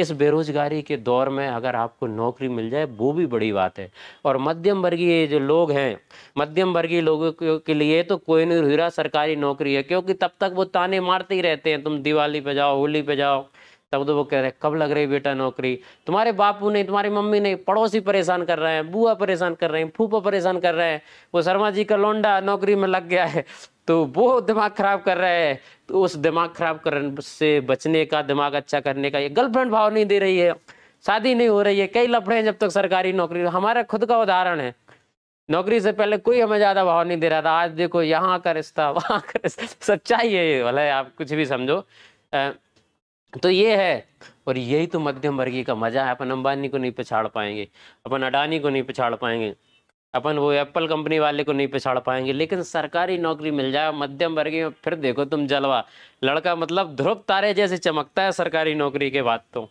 इस बेरोजगारी के दौर में अगर आपको नौकरी मिल जाए वो भी बड़ी बात है और मध्यम वर्गीय जो लोग हैं मध्यम वर्गीय लोगों के लिए तो कोई नहीं हीरा सरकारी नौकरी है क्योंकि तब तक वो ताने मारते ही रहते हैं तुम दिवाली पे जाओ होली पे जाओ तब तो वो कह रहे कब लग रही बेटा नौकरी तुम्हारे बापू ने तुम्हारी मम्मी ने पड़ोसी परेशान कर रहे हैं बुआ परेशान कर रहे हैं फूफा परेशान कर रहे हैं वो शर्मा जी का लौंडा नौकरी में लग गया है तो वो दिमाग खराब कर रहा है तो उस दिमाग खराब करने से बचने का दिमाग अच्छा करने का ये गर्लफ्रेंड भाव नहीं दे रही है शादी नहीं हो रही है कई लफड़े हैं जब तक सरकारी नौकरी हमारा खुद का उदाहरण है नौकरी से पहले कोई हमें ज्यादा भाव नहीं दे रहा था आज देखो यहाँ का रिश्ता वहाँ का रिश्ता सच्चाई है ये भले आप कुछ भी समझो तो ये है और यही तो मध्यम वर्गीय का मजा है अपन अंबानी को नहीं पिछाड़ पाएंगे अपन अडानी को नहीं पिछाड़ पाएंगे अपन वो एप्पल कंपनी वाले को नहीं पिछाड़ पाएंगे लेकिन सरकारी नौकरी मिल जाए मध्यम वर्गीय फिर देखो तुम जलवा लड़का मतलब ध्रुव तारे जैसे चमकता है सरकारी नौकरी के बाद तो